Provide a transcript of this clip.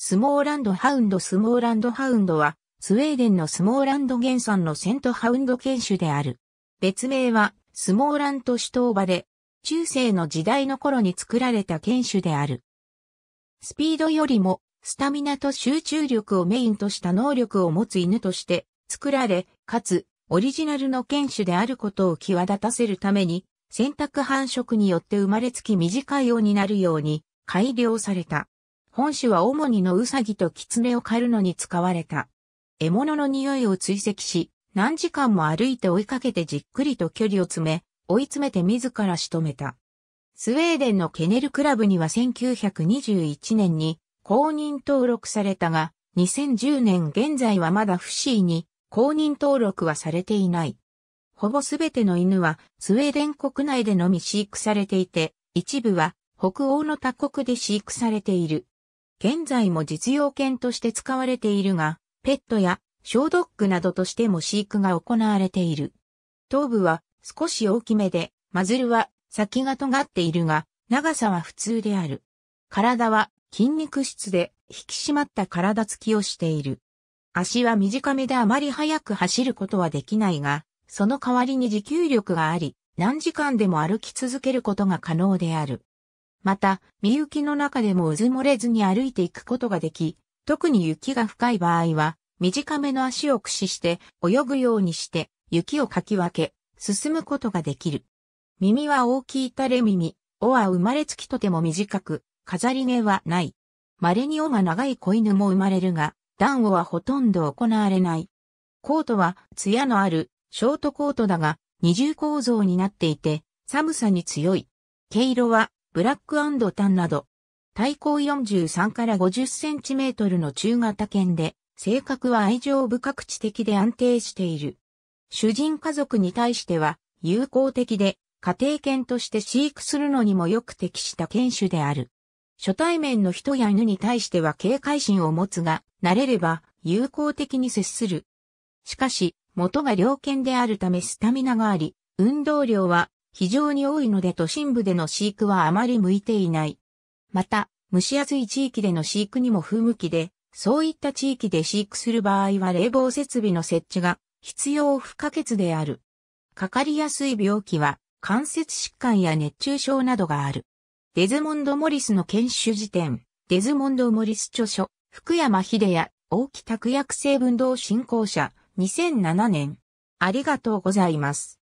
スモーランドハウンドスモーランドハウンドは、スウェーデンのスモーランド原産のセントハウンド犬種である。別名は、スモーラントシュトーバで、中世の時代の頃に作られた犬種である。スピードよりも、スタミナと集中力をメインとした能力を持つ犬として作られ、かつ、オリジナルの犬種であることを際立たせるために、選択繁殖によって生まれつき短いようになるように改良された。本種は主にのウサギとキツネを狩るのに使われた。獲物の匂いを追跡し、何時間も歩いて追いかけてじっくりと距離を詰め、追い詰めて自ら仕留めた。スウェーデンのケネルクラブには1921年に公認登録されたが、2010年現在はまだ不思議に公認登録はされていない。ほぼすべての犬はスウェーデン国内でのみ飼育されていて、一部は北欧の他国で飼育されている。現在も実用犬として使われているが、ペットや小ドッグなどとしても飼育が行われている。頭部は少し大きめで、マズルは先が尖っているが、長さは普通である。体は筋肉質で引き締まった体つきをしている。足は短めであまり速く走ることはできないが、その代わりに持久力があり、何時間でも歩き続けることが可能である。また、ゆ雪の中でもうず漏れずに歩いていくことができ、特に雪が深い場合は、短めの足を駆使して泳ぐようにして雪をかき分け、進むことができる。耳は大きい垂れ耳、尾は生まれつきとても短く、飾り毛はない。稀に尾が長い子犬も生まれるが、暖尾はほとんど行われない。コートは、艶のある、ショートコートだが、二重構造になっていて、寒さに強い。毛色は、ブラックタンなど、体高43から50センチメートルの中型犬で、性格は愛情深く知的で安定している。主人家族に対しては、友好的で、家庭犬として飼育するのにもよく適した犬種である。初対面の人や犬に対しては警戒心を持つが、慣れれば友好的に接する。しかし、元が猟犬であるためスタミナがあり、運動量は非常に多いので都心部での飼育はあまり向いていない。また、蒸し暑い地域での飼育にも不向きで、そういった地域で飼育する場合は冷房設備の設置が必要不可欠である。かかりやすい病気は関節疾患や熱中症などがある。デズモンド・モリスの研修辞典、デズモンド・モリス著書、福山秀也、大木拓薬成分同振興者、2007年。ありがとうございます。